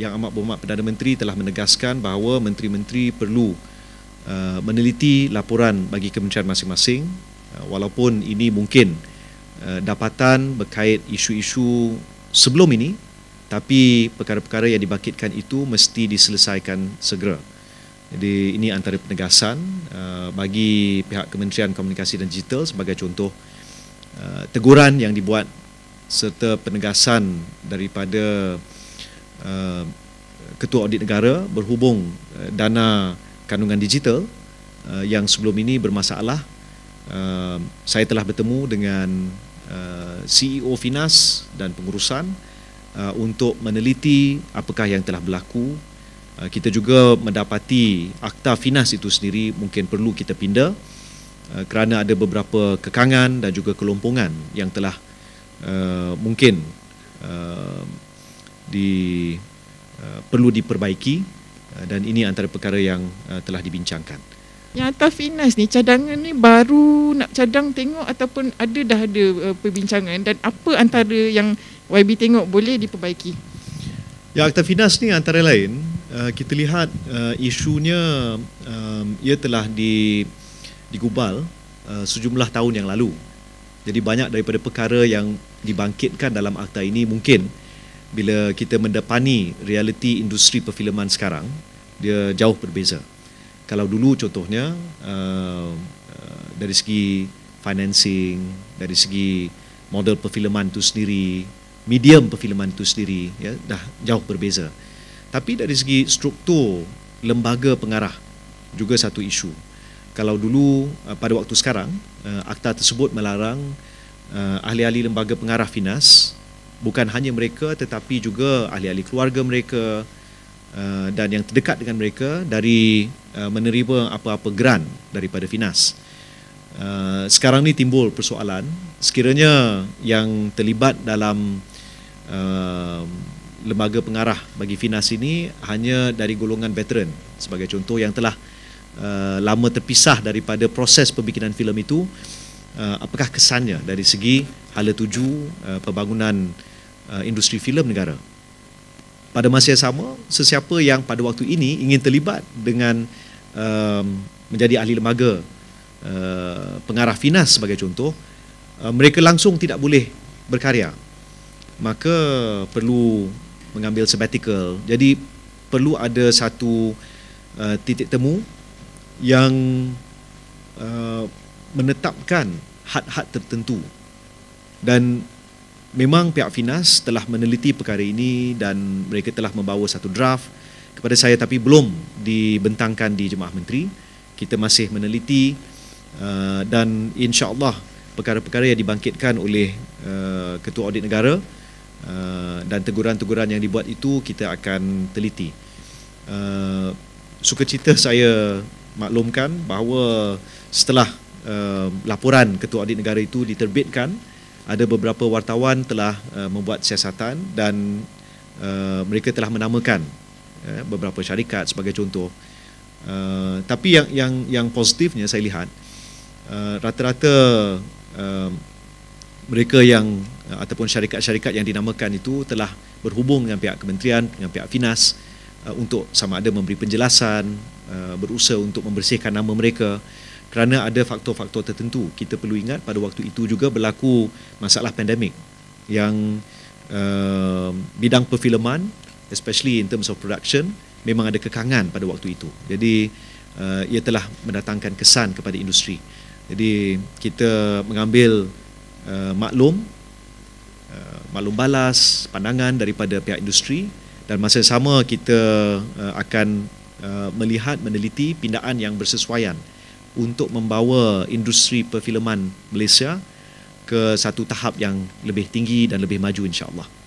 Yang Amat Berhormat Perdana Menteri telah menegaskan bahawa menteri-menteri perlu uh, meneliti laporan bagi kementerian masing-masing uh, walaupun ini mungkin uh, dapatan berkait isu-isu sebelum ini tapi perkara-perkara yang dibakitkan itu mesti diselesaikan segera. Jadi ini antara penegasan uh, bagi pihak Kementerian Komunikasi dan Digital sebagai contoh uh, teguran yang dibuat serta penegasan daripada Uh, Ketua Audit Negara berhubung uh, dana kandungan digital uh, yang sebelum ini bermasalah saya telah bertemu dengan CEO Finas dan pengurusan untuk meneliti apakah yang telah berlaku kita juga mendapati akta Finas itu sendiri mungkin perlu kita pindah kerana ada beberapa kekangan dan juga kelompongan yang telah mungkin mungkin di uh, perlu diperbaiki uh, dan ini antara perkara yang uh, telah dibincangkan. Yang atas finas ni cadangan ni baru nak cadang tengok ataupun ada dah ada uh, perbincangan dan apa antara yang YB tengok boleh diperbaiki? Ya akta finas ni antara lain uh, kita lihat uh, isunya um, ia telah di digubal uh, sejumlah tahun yang lalu. Jadi banyak daripada perkara yang dibangkitkan dalam akta ini mungkin uh, bila kita mendepani realiti industri perfileman sekarang dia jauh berbeza kalau dulu contohnya uh, uh, dari segi financing dari segi model perfileman itu sendiri medium perfileman itu sendiri ya dah jauh berbeza tapi dari segi struktur lembaga pengarah juga satu isu kalau dulu uh, pada waktu sekarang uh, akta tersebut melarang uh, ahli-ahli lembaga pengarah finas bukan hanya mereka tetapi juga ahli-ahli keluarga mereka uh, dan yang terdekat dengan mereka dari uh, menerima apa-apa grant daripada Finas. Uh, sekarang ni timbul persoalan sekiranya yang terlibat dalam uh, lembaga pengarah bagi Finas ini hanya dari golongan veteran sebagai contoh yang telah uh, lama terpisah daripada proses pembikinan filem itu uh, apakah kesannya dari segi hala tuju uh, pembangunan Uh, industri filem negara. Pada masa yang sama, sesiapa yang pada waktu ini ingin terlibat dengan um, menjadi ahli lembaga uh, pengarah finas sebagai contoh, uh, mereka langsung tidak boleh berkarya. Maka perlu mengambil sabbatical. Jadi perlu ada satu uh, titik temu yang uh, menetapkan had-had tertentu dan memang pihak Finas telah meneliti perkara ini dan mereka telah membawa satu draft kepada saya tapi belum dibentangkan di Jemaah Menteri. Kita masih meneliti uh, dan insya-Allah perkara-perkara yang dibangkitkan oleh uh, Ketua Audit Negara uh, dan teguran-teguran yang dibuat itu kita akan teliti. Sukacita saya maklumkan bahawa setelah laporan Ketua Audit Negara itu diterbitkan ada beberapa wartawan telah uh, membuat siasatan dan uh, mereka telah menamakan uh, beberapa syarikat sebagai contoh. Uh, tapi yang yang yang positifnya saya lihat rata-rata uh, mereka yang uh, ataupun syarikat-syarikat yang dinamakan itu telah berhubung dengan pihak kementerian dengan pihak finas uh, untuk sama ada memberi penjelasan uh, berusaha untuk membersihkan nama mereka kerana ada faktor-faktor tertentu kita perlu ingat pada waktu itu juga berlaku masalah pandemik yang uh, bidang perfilman especially in terms of production memang ada kekangan pada waktu itu jadi uh, ia telah mendatangkan kesan kepada industri jadi kita mengambil uh, maklum uh, maklum balas pandangan daripada pihak industri dan masa sama kita uh, akan uh, melihat meneliti pindaan yang bersesuaian untuk membawa industri perfileman Malaysia ke satu tahap yang lebih tinggi dan lebih maju insya-Allah.